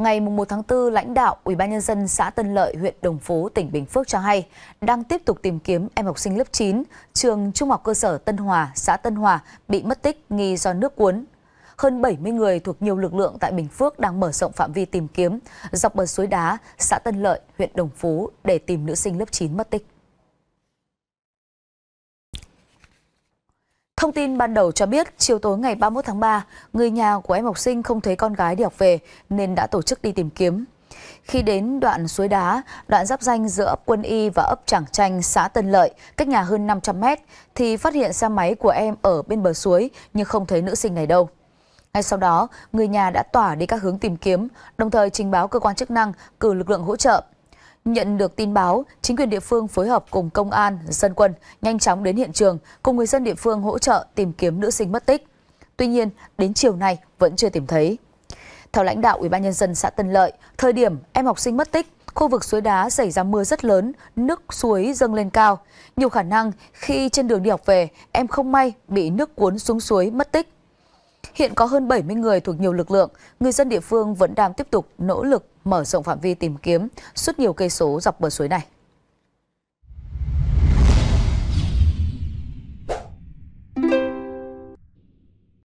Ngày 1 tháng 4, lãnh đạo Ủy ban Nhân dân xã Tân Lợi, huyện Đồng Phú, tỉnh Bình Phước cho hay đang tiếp tục tìm kiếm em học sinh lớp 9, trường Trung học cơ sở Tân Hòa, xã Tân Hòa bị mất tích nghi do nước cuốn. Hơn 70 người thuộc nhiều lực lượng tại Bình Phước đang mở rộng phạm vi tìm kiếm dọc bờ suối đá, xã Tân Lợi, huyện Đồng Phú để tìm nữ sinh lớp 9 mất tích. Thông tin ban đầu cho biết, chiều tối ngày 31 tháng 3, người nhà của em học sinh không thấy con gái đi học về nên đã tổ chức đi tìm kiếm. Khi đến đoạn suối đá, đoạn giáp danh giữa ấp Quân Y và ấp Trảng Chanh, xã Tân Lợi, cách nhà hơn 500 mét, thì phát hiện xe máy của em ở bên bờ suối nhưng không thấy nữ sinh này đâu. Ngay sau đó, người nhà đã tỏa đi các hướng tìm kiếm, đồng thời trình báo cơ quan chức năng cử lực lượng hỗ trợ. Nhận được tin báo, chính quyền địa phương phối hợp cùng công an, dân quân nhanh chóng đến hiện trường cùng người dân địa phương hỗ trợ tìm kiếm nữ sinh mất tích. Tuy nhiên, đến chiều nay vẫn chưa tìm thấy. Theo lãnh đạo Ủy ban nhân dân xã Tân Lợi, thời điểm em học sinh mất tích, khu vực suối đá xảy ra mưa rất lớn, nước suối dâng lên cao. Nhiều khả năng khi trên đường đi học về, em không may bị nước cuốn xuống suối mất tích. Hiện có hơn 70 người thuộc nhiều lực lượng, người dân địa phương vẫn đang tiếp tục nỗ lực mở rộng phạm vi tìm kiếm suốt nhiều cây số dọc bờ suối này.